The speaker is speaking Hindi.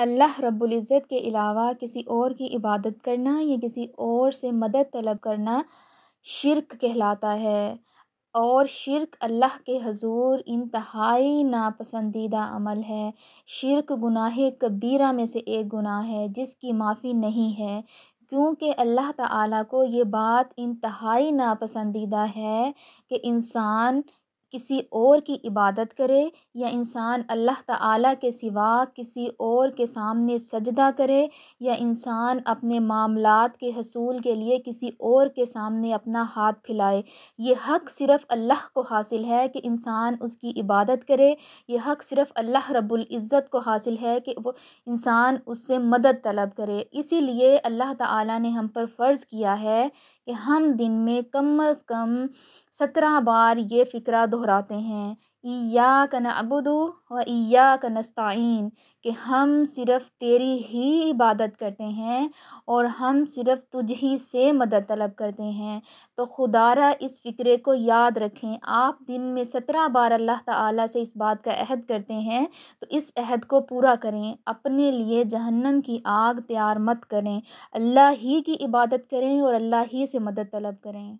अल्लाह रब्बुल इज़्ज़त के अलावा किसी और की इबादत करना या किसी और से मदद तलब करना शिरक कहलाता है और शिरक अल्लाह के हजूर इंतहाई नापसंदीदा अमल है शिरक गुनाह कबीरा में से एक गुनाह है जिसकी माफ़ी नहीं है क्योंकि अल्लाह ताला को ये बात इंतहाई नापसंदीदा है कि इंसान किसी और की इबादत करे या इंसान अल्लाह ताला के सिवा किसी और के सामने सजदा करे या इंसान अपने मामलात के हसूल के लिए किसी और के सामने अपना हाथ फैलाए ये हक़ सिर्फ़ अल्लाह को हासिल है कि इंसान उसकी इबादत करे ये हक़ सिर्फ़ अल्लाह रब्बुल इज़्ज़त को हासिल है कि वो इंसान उससे मदद तलब करे इसीलिए अल्लाह ताला ने हम पर फ़र्ज़ किया है कि हम दिन में कम अज़ कम सत्रह बार ये फ़िक्रा दोहराते हैं ईया का नबुदो व ईया का नस्ताइन कि हम सिर्फ़ तेरी ही इबादत करते हैं और हम सिर्फ़ तुझ ही से मदद तलब करते हैं तो खुदारा इस फ़िक्रे को याद रखें आप दिन में सत्रह बार अल्लाह ताला से इस बात का अहद करते हैं तो इस अहद को पूरा करें अपने लिए जहन्नम की आग तैयार मत करें अल्लाह ही की इबादत करें और अल्लाह ही से मदद तलब करें